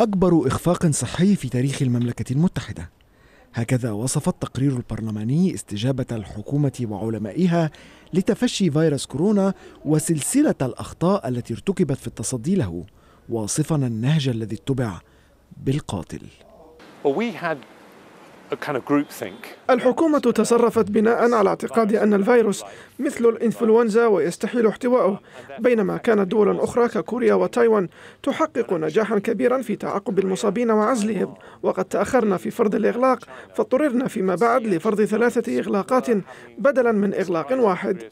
أكبر إخفاق صحي في تاريخ المملكة المتحدة هكذا وصف التقرير البرلماني استجابة الحكومة وعلمائها لتفشي فيروس كورونا وسلسلة الأخطاء التي ارتكبت في التصدي له واصفا النهج الذي اتبع بالقاتل. we had الحكومة تصرفت بناء على اعتقاد أن الفيروس مثل الإنفلونزا ويستحيل احتواؤه بينما كانت دول أخرى ككوريا وتايوان تحقق نجاحا كبيرا في تعقب المصابين وعزلهم وقد تأخرنا في فرض الإغلاق فاضطررنا فيما بعد لفرض ثلاثة إغلاقات بدلا من إغلاق واحد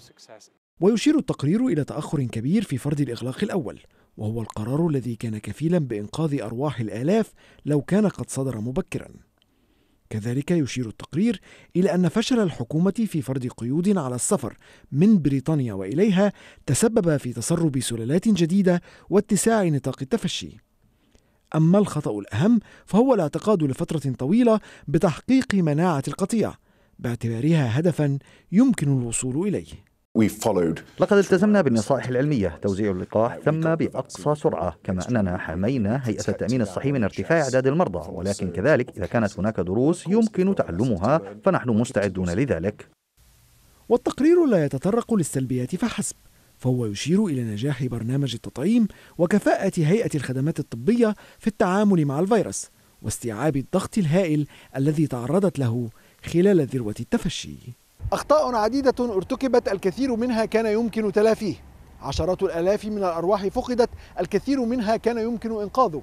ويشير التقرير إلى تأخر كبير في فرض الإغلاق الأول وهو القرار الذي كان كفيلا بإنقاذ أرواح الآلاف لو كان قد صدر مبكرا كذلك يشير التقرير إلى أن فشل الحكومة في فرض قيود على السفر من بريطانيا وإليها تسبب في تسرب سلالات جديدة واتساع نطاق التفشي. أما الخطأ الأهم فهو الاعتقاد لفترة طويلة بتحقيق مناعة القطيع باعتبارها هدفا يمكن الوصول إليه. لقد التزمنا بالنصائح العلمية توزيع اللقاح تم بأقصى سرعة كما أننا حمينا هيئة التأمين الصحي من ارتفاع أعداد المرضى ولكن كذلك إذا كانت هناك دروس يمكن تعلمها فنحن مستعدون لذلك والتقرير لا يتطرق للسلبيات فحسب فهو يشير إلى نجاح برنامج التطعيم وكفاءة هيئة الخدمات الطبية في التعامل مع الفيروس واستيعاب الضغط الهائل الذي تعرضت له خلال ذروة التفشي أخطاء عديدة ارتكبت الكثير منها كان يمكن تلافيه عشرات الآلاف من الأرواح فقدت الكثير منها كان يمكن إنقاذه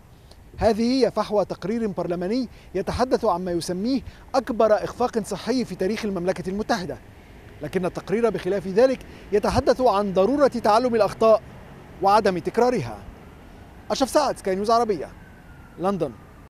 هذه هي فحوى تقرير برلماني يتحدث عما يسميه أكبر إخفاق صحي في تاريخ المملكة المتحدة لكن التقرير بخلاف ذلك يتحدث عن ضرورة تعلم الأخطاء وعدم تكرارها أشرف سعد سكاي نيوز عربية لندن